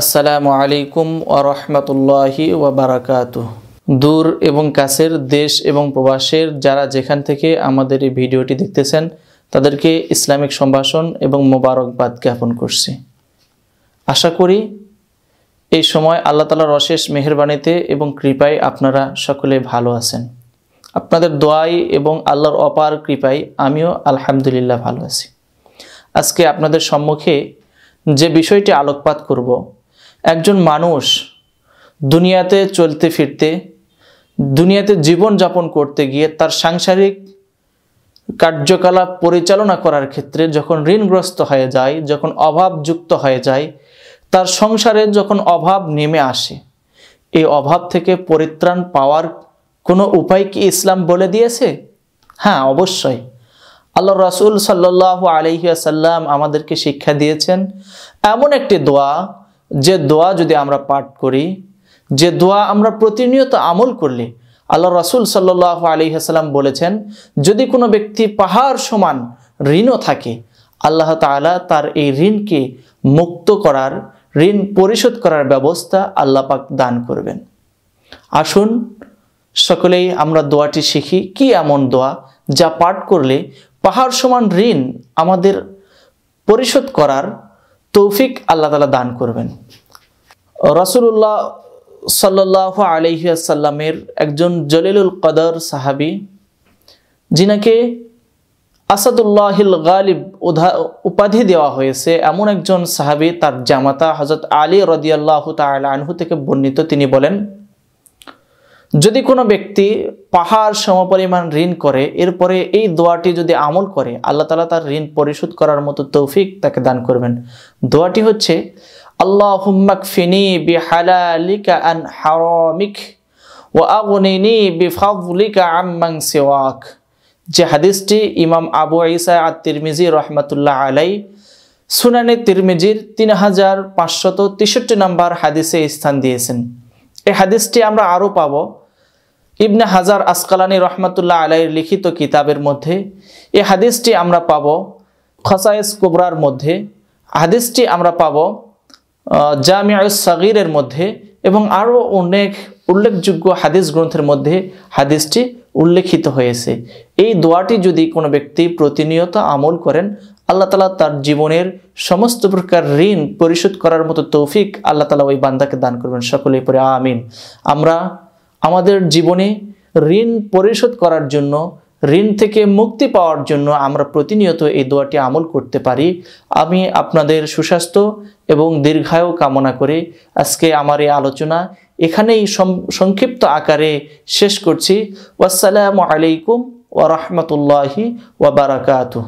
আসসালামু আলাইকুম ওরহমতুল্লাহি বারাকাতু দূর এবং কাছের দেশ এবং প্রবাসের যারা যেখান থেকে আমাদের এই ভিডিওটি দেখতেছেন তাদেরকে ইসলামিক সম্ভাষণ এবং মোবারকবাদ জ্ঞাপন করছি আশা করি এই সময় আল্লাহ তালার অশেষ মেহরবানিতে এবং কৃপায় আপনারা সকলে ভালো আছেন আপনাদের দোয়াই এবং আল্লাহর অপার কৃপায় আমিও আলহামদুলিল্লাহ ভালো আছি আজকে আপনাদের সম্মুখে যে বিষয়টি আলোকপাত করব একজন মানুষ দুনিয়াতে চলতে ফিরতে দুনিয়াতে জীবন যাপন করতে গিয়ে তার সাংসারিক কার্যকলাপ পরিচালনা করার ক্ষেত্রে যখন ঋণগ্রস্ত হয়ে যায় যখন অভাবযুক্ত হয়ে যায় তার সংসারে যখন অভাব নেমে আসে এই অভাব থেকে পরিত্রাণ পাওয়ার কোনো উপায় কি ইসলাম বলে দিয়েছে হ্যাঁ অবশ্যই আল্লাহ রসুল সাল্লাহ সাল্লাম আমাদেরকে শিক্ষা দিয়েছেন এমন একটি দোয়া যে দোয়া যদি আমরা পাঠ করি যে দোয়া আমরা প্রতিনিয়ত আমল করলে আল্লাহ রাসুল সাল্লাহ হাসালাম বলেছেন যদি কোনো ব্যক্তি পাহাড় সমান ঋণও থাকে আল্লাহ তালা তার এই ঋণকে মুক্ত করার ঋণ পরিশোধ করার ব্যবস্থা আল্লাহ পাক দান করবেন আসুন সকলেই আমরা দোয়াটি শিখি কি এমন দোয়া যা পাঠ করলে পাহাড় সমান ঋণ আমাদের পরিশোধ করার তৌফিক আল্লাহ তালা দান করবেন রসুল্লাহ সাল্লাহ আলহিয়াসাল্লামের একজন জলিলুল কদর সাহাবি যিনাকে আসাদুল্লাহিল গালিব উপাধি দেওয়া হয়েছে এমন একজন সাহাবি তার জামাতা হজরত আলী রদিয়াল্লাহ তাল আনহু থেকে বর্ণিত তিনি বলেন যদি কোনো ব্যক্তি পাহাড় সমপরিমাণ ঋণ করে এরপরে এই দোয়াটি যদি আমল করে আল্লাহ তালা তার ঋণ পরিশোধ করার মতো তৌফিক তাকে দান করবেন দোয়াটি হচ্ছে আল্লাহ হুম্মাক ফিনি বিহালালিকা আন হারামিক ও আগুনিনি বিফাবলিকা আম্মাং সেওয়াক যে হাদিসটি ইমাম আবু ইসা তিরমিজি রহমতুল্লাহ আলাই সুনানে তিরমিজির তিন হাজার পাঁচশত তেষট্টি নম্বর হাদিসে স্থান দিয়েছেন এই হাদিসটি আমরা আরও পাবো ইবনে হাজার আসকালানি রহমতুল্লাহ আলাইয়ের লিখিত কিতাবের মধ্যে এ হাদিসটি আমরা পাব খসায়েস কুবরার মধ্যে হাদিসটি আমরা পাব জামিয়াউস সাগিরের মধ্যে এবং আরও অনেক উল্লেখযোগ্য হাদিস গ্রন্থের মধ্যে হাদিসটি উল্লেখিত হয়েছে এই দোয়াটি যদি কোনো ব্যক্তি প্রতিনিয়ত আমল করেন আল্লাহ তালা তার জীবনের সমস্ত প্রকার ঋণ পরিশোধ করার মতো তৌফিক আল্লাহ তালা ওই বান্দাকে দান করবেন সকলেই পরে আমিন আমরা আমাদের জীবনে ঋণ পরিশোধ করার জন্য ঋণ থেকে মুক্তি পাওয়ার জন্য আমরা প্রতিনিয়ত এই দোয়াটি আমল করতে পারি আমি আপনাদের সুস্বাস্থ্য এবং দীর্ঘায়ু কামনা করে আজকে আমার এই আলোচনা এখানেই সংক্ষিপ্ত আকারে শেষ করছি ওয়াসালামু আলাইকুম ওয়া বারাকাতুহু